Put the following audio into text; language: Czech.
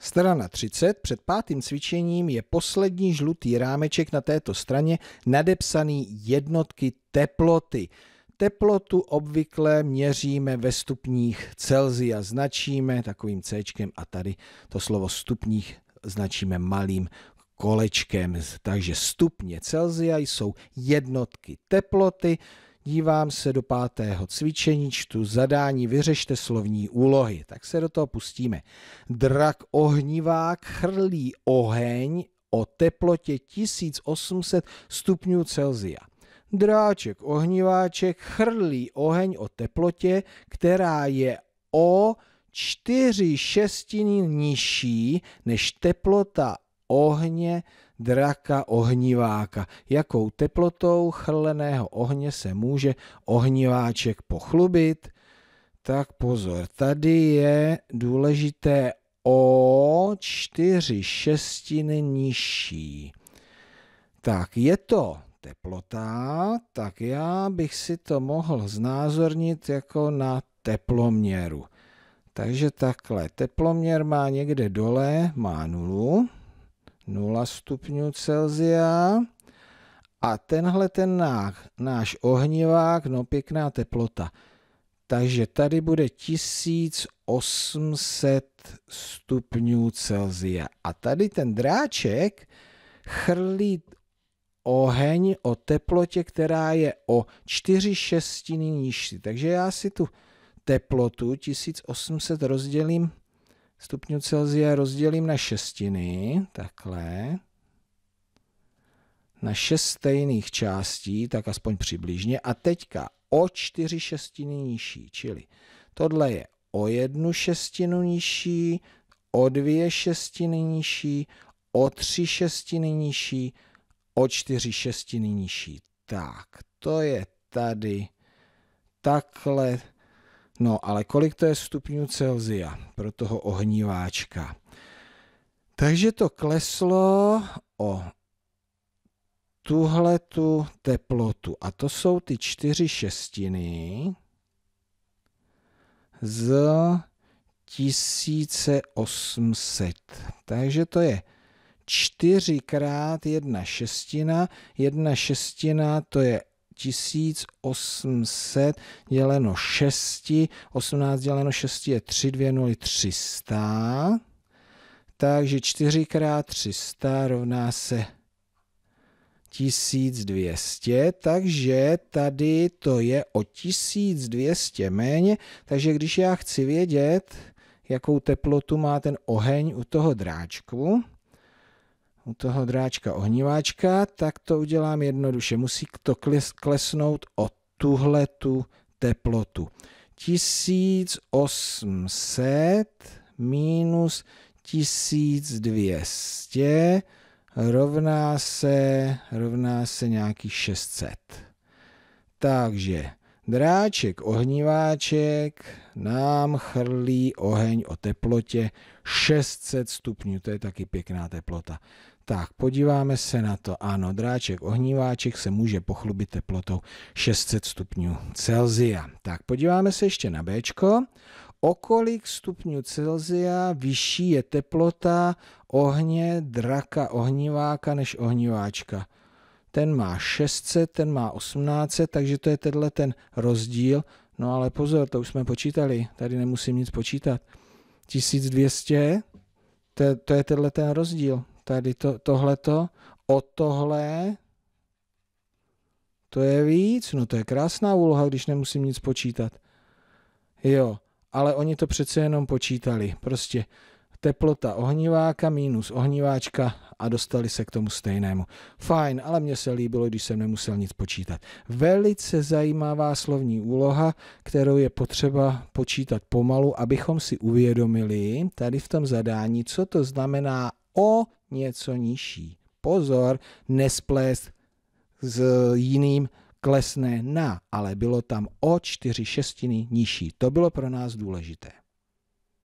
Strana 30 před pátým cvičením je poslední žlutý rámeček na této straně nadepsaný jednotky teploty. Teplotu obvykle měříme ve stupních Celsia, značíme takovým C a tady to slovo stupních značíme malým kolečkem. Takže stupně Celsia jsou jednotky teploty, dívám se do pátého cvičení, čtu zadání, vyřešte slovní úlohy. Tak se do toho pustíme. Drak ohnivák chrlí oheň o teplotě 1800 stupňů Celzia. Dráček ohniváček chrlí oheň o teplotě, která je o čtyři šestiny nižší než teplota ohně draka ohníváka. Jakou teplotou chrleného ohně se může ohníváček pochlubit? Tak pozor, tady je důležité o čtyři šestiny nižší. Tak je to teplota, tak já bych si to mohl znázornit jako na teploměru. Takže takhle, teploměr má někde dole, má nulu. 0 stupňů Celzia. A tenhle ten ná, náš ohnivák, no pěkná teplota. Takže tady bude 1800 stupňů Celzia. A tady ten dráček chrlí oheň o teplotě, která je o 4 šestiny nižší. Takže já si tu teplotu 1800 rozdělím stupňů Celsia rozdělím na šestiny, takhle, na šest stejných částí, tak aspoň přibližně, a teďka o čtyři šestiny nižší, čili tohle je o jednu šestinu nižší, o dvě šestiny nižší, o tři šestiny nižší, o čtyři šestiny nižší. Tak, to je tady takhle No ale kolik to je stupňů Celzia pro toho ohníváčka? Takže to kleslo o tuhle tu teplotu. A to jsou ty čtyři šestiny z 1800. Takže to je čtyřikrát krát šestina. jedna šestina to je 1800 děleno 6, 18 děleno 6 je 3, 2 0, 300, takže 4 x 300 rovná se 1200, takže tady to je o 1200 méně, takže když já chci vědět, jakou teplotu má ten oheň u toho dráčku, u toho dráčka ohníváčka, tak to udělám jednoduše. Musí to klesnout o tuhle tu teplotu. 1800 minus 1200 rovná se, rovná se nějakých 600. Takže dráček ohníváček nám chrlí oheň o teplotě 600 stupňů, to je taky pěkná teplota. Tak, podíváme se na to. Ano, dráček ohníváček se může pochlubit teplotou 600 stupňů Celzia. Tak, podíváme se ještě na Bčko. O kolik stupňů Celzia vyšší je teplota ohně draka ohníváka než ohníváčka? Ten má 600, ten má 1800, takže to je tenhle ten rozdíl. No ale pozor, to už jsme počítali, tady nemusím nic počítat. 1200, to je, to je tenhle ten rozdíl tady to, tohleto, o tohle, to je víc, no to je krásná úloha, když nemusím nic počítat. Jo, ale oni to přece jenom počítali. Prostě teplota ohníváka minus ohníváčka a dostali se k tomu stejnému. Fajn, ale mně se líbilo, když jsem nemusel nic počítat. Velice zajímavá slovní úloha, kterou je potřeba počítat pomalu, abychom si uvědomili tady v tom zadání, co to znamená o něco nižší. Pozor, nesplést s jiným klesne na, ale bylo tam o čtyři šestiny nižší. To bylo pro nás důležité.